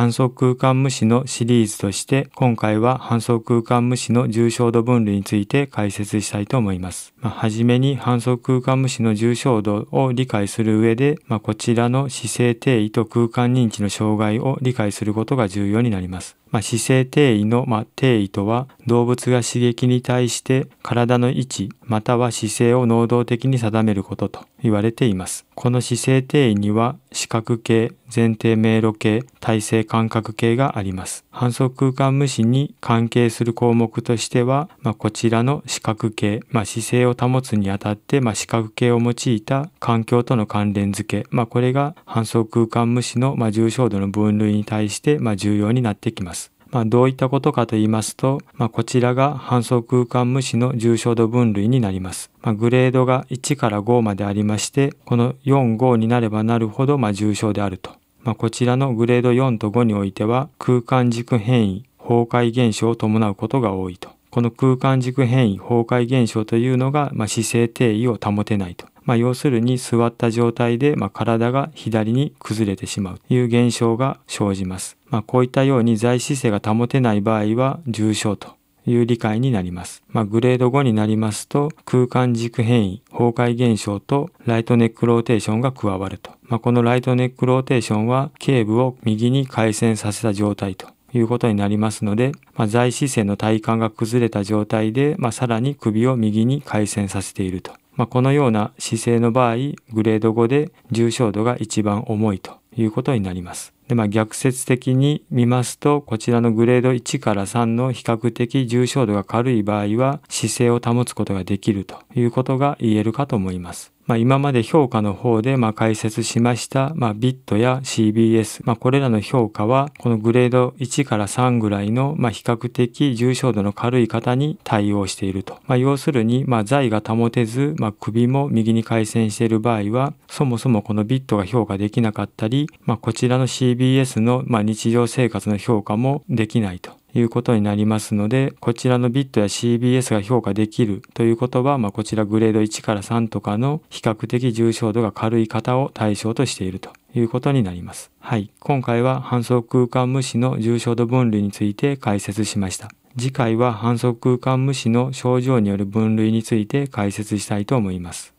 反則空間無視のシリーズとして、今回は反則空間無視の重症度分類について解説したいと思います。まあ、はじめに反則空間無視の重症度を理解する上で、まあ、こちらの姿勢定位と空間認知の障害を理解することが重要になります。まあ、姿勢定位の、ま定位とは、動物が刺激に対して体の位置、または姿勢を能動的に定めることと言われています。この姿勢定位には視覚系、前提迷路系、体制感覚系があります。反則空間無視に関係する項目としては、まあ、こちらの視覚系、まあ、姿勢を保つにあたって、まあ、視覚系を用いた環境との関連付け、まあ、これが反則空間無視の、ま重症度の分類に対して、ま重要になってきます。まあ、どういったことかと言いますと、まあ、こちらが搬送空間無視の重症度分類になります。まあ、グレードが1から5までありまして、この4、5になればなるほど、ま重症であると。まこちらのグレード4と5においては、空間軸変異、崩壊現象を伴うことが多いと。この空間軸変異崩壊現象というのが、まあ、姿勢定位を保てないと。まあ、要するに座った状態で、ま体が左に崩れてしまうという現象が生じます。まあ、こういったように在姿勢が保てない場合は重症という理解になります。まあ、グレード5になりますと空間軸変異、崩壊現象とライトネックローテーションが加わると。まあ、このライトネックローテーションは頸部を右に回旋させた状態ということになりますので、まあ、在姿勢の体幹が崩れた状態で、まあ、さらに首を右に回旋させているとまあ、このような姿勢の場合、グレード5で重症度が一番重いということになります。で、まあ、逆説的に見ますと、こちらのグレード1から3の比較的重症度が軽い場合は、姿勢を保つことができるということが言えるかと思います。まあ、今まで評価の方でま解説しました、まあ、ビットや CBS、まあ、これらの評価はこのグレード1から3ぐらいのま比較的重症度の軽い方に対応していると、ま要するにま財が保てず、ま首も右に回旋している場合はそもそもこのビットが評価できなかったり、まこちらの CBS のま日常生活の評価もできないということになりますので、こちらのビットや CBS が評価できるということは、まあ、こちらグレード1から3とかの比較的重症度が軽い方を対象としているということになります。はい。今回は反則空間無視の重症度分類について解説しました。次回は反則空間無視の症状による分類について解説したいと思います。